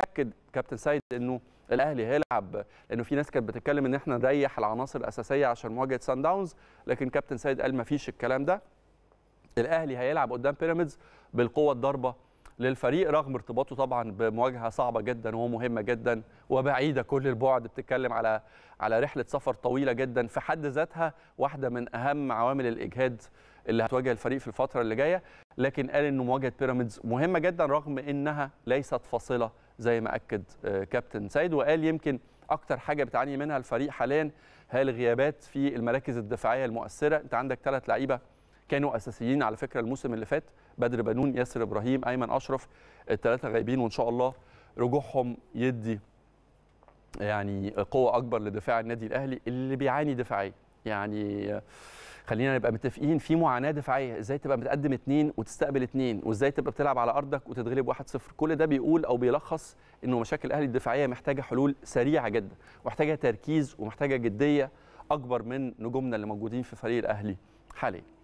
اكد كابتن سيد انه الاهلي هيلعب لانه في ناس كانت بتتكلم ان احنا نريح العناصر الاساسيه عشان مواجهه سان داونز لكن كابتن سيد قال ما فيش الكلام ده الاهلي هيلعب قدام بيراميدز بالقوه الضاربه للفريق رغم ارتباطه طبعا بمواجهه صعبه جدا ومهمه جدا وبعيده كل البعد بتتكلم على على رحله سفر طويله جدا في حد ذاتها واحده من اهم عوامل الاجهاد اللي هتواجه الفريق في الفتره اللي جايه لكن قال ان مواجهه بيراميدز مهمه جدا رغم انها ليست فاصله زي ما اكد آه، كابتن سيد وقال يمكن اكتر حاجه بتعاني منها الفريق حاليا هي الغيابات في المراكز الدفاعيه المؤثره انت عندك ثلاث لعيبه كانوا اساسيين على فكره الموسم اللي فات بدر بنون ياسر ابراهيم ايمن اشرف الثلاثه غايبين وان شاء الله رجوعهم يدي يعني قوه اكبر لدفاع النادي الاهلي اللي بيعاني دفاعيا يعني خلينا نبقى متفقين في معاناه دفاعيه ازاي تبقى بتقدم اثنين وتستقبل اثنين وازاي تبقى بتلعب على ارضك وتتغلب 1-0 كل ده بيقول او بيلخص انه مشاكل الاهلي الدفاعيه محتاجه حلول سريعه جدا محتاجه تركيز ومحتاجه جديه اكبر من نجومنا اللي موجودين في فريق الاهلي حاليا